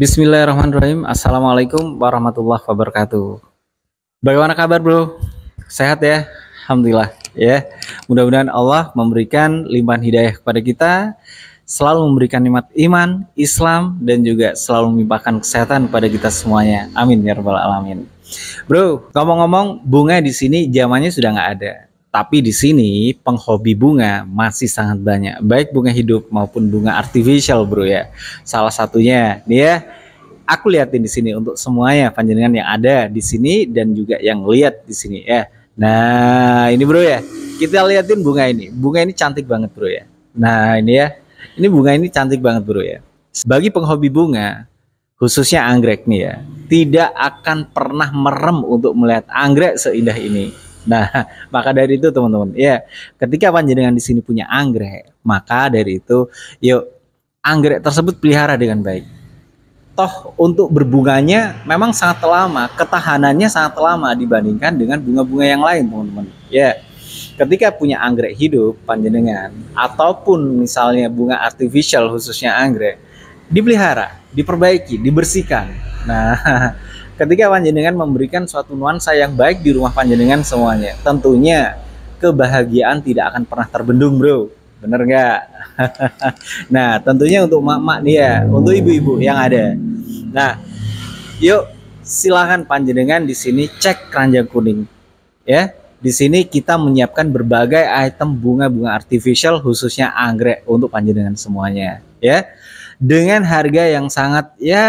Bismillahirrahmanirrahim. Assalamualaikum warahmatullahi wabarakatuh. Bagaimana kabar bro? Sehat ya? Alhamdulillah ya. Mudah-mudahan Allah memberikan limpahan hidayah kepada kita, selalu memberikan nikmat iman, Islam, dan juga selalu melimpahkan kesehatan kepada kita semuanya. Amin ya rabbal alamin. Bro, ngomong-ngomong bunga di sini zamannya sudah nggak ada tapi di sini penghobi bunga masih sangat banyak, baik bunga hidup maupun bunga artificial, bro ya. Salah satunya dia ya, aku liatin di sini untuk semuanya panjenengan yang ada di sini dan juga yang lihat di sini ya. Nah, ini bro ya. Kita liatin bunga ini. Bunga ini cantik banget, bro ya. Nah, ini ya. Ini bunga ini cantik banget, bro ya. Sebagai penghobi bunga, khususnya anggrek nih ya, tidak akan pernah merem untuk melihat anggrek seindah ini Nah, maka dari itu teman-teman, ya ketika panjenengan di sini punya anggrek, maka dari itu yuk anggrek tersebut pelihara dengan baik. Toh untuk berbunganya memang sangat lama, ketahanannya sangat lama dibandingkan dengan bunga-bunga yang lain, teman-teman. Ya. Ketika punya anggrek hidup panjenengan ataupun misalnya bunga artificial khususnya anggrek dipelihara, diperbaiki, dibersihkan. Nah, ketika panjenengan memberikan suatu nuansa yang baik di rumah panjenengan semuanya tentunya kebahagiaan tidak akan pernah terbendung bro bener nggak nah tentunya untuk mak-mak nih ya untuk ibu-ibu yang ada nah yuk silahkan panjenengan di sini cek keranjang kuning ya di sini kita menyiapkan berbagai item bunga-bunga artificial khususnya anggrek untuk panjenengan semuanya ya dengan harga yang sangat ya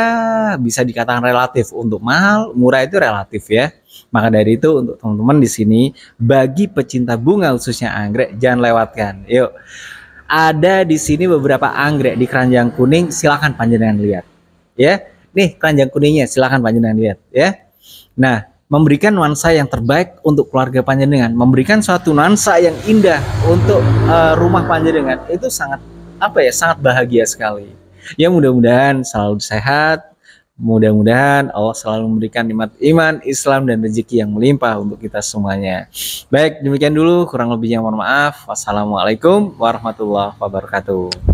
bisa dikatakan relatif untuk mahal murah itu relatif ya maka dari itu untuk teman-teman di sini bagi pecinta bunga khususnya anggrek jangan lewatkan yuk ada di sini beberapa anggrek di keranjang kuning silahkan panjenengan lihat ya nih keranjang kuningnya silahkan panjenengan lihat ya nah memberikan nuansa yang terbaik untuk keluarga panjenengan, memberikan suatu nuansa yang indah untuk uh, rumah panjenengan itu sangat apa ya sangat bahagia sekali. Ya mudah-mudahan selalu sehat, mudah-mudahan Allah selalu memberikan nikmat iman, Islam dan rezeki yang melimpah untuk kita semuanya. Baik, demikian dulu kurang lebihnya mohon maaf. Wassalamualaikum warahmatullahi wabarakatuh.